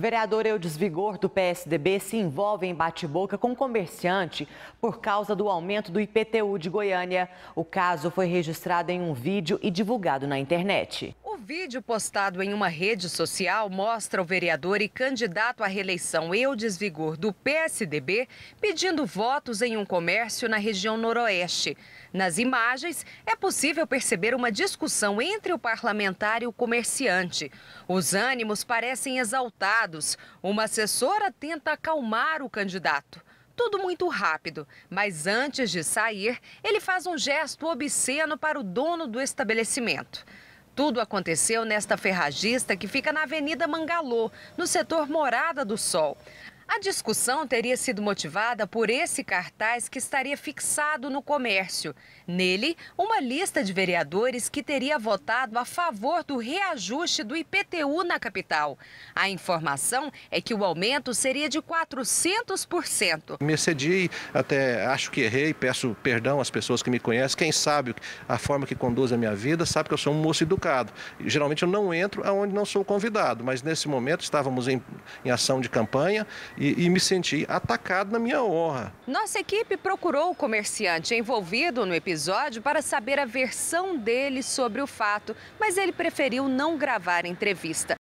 Vereador Eudes Vigor, do PSDB, se envolve em bate-boca com comerciante por causa do aumento do IPTU de Goiânia. O caso foi registrado em um vídeo e divulgado na internet vídeo postado em uma rede social mostra o vereador e candidato à reeleição Eudes Vigor do PSDB pedindo votos em um comércio na região noroeste. Nas imagens, é possível perceber uma discussão entre o parlamentar e o comerciante. Os ânimos parecem exaltados. Uma assessora tenta acalmar o candidato tudo muito rápido, mas antes de sair, ele faz um gesto obsceno para o dono do estabelecimento. Tudo aconteceu nesta ferragista que fica na Avenida Mangalô, no setor Morada do Sol. A discussão teria sido motivada por esse cartaz que estaria fixado no comércio. Nele, uma lista de vereadores que teria votado a favor do reajuste do IPTU na capital. A informação é que o aumento seria de 400%. Me excedi, até acho que errei, peço perdão às pessoas que me conhecem. Quem sabe a forma que conduz a minha vida sabe que eu sou um moço educado. Geralmente eu não entro aonde não sou convidado, mas nesse momento estávamos em, em ação de campanha e, e me senti atacado na minha honra. Nossa equipe procurou o comerciante envolvido no episódio para saber a versão dele sobre o fato, mas ele preferiu não gravar a entrevista.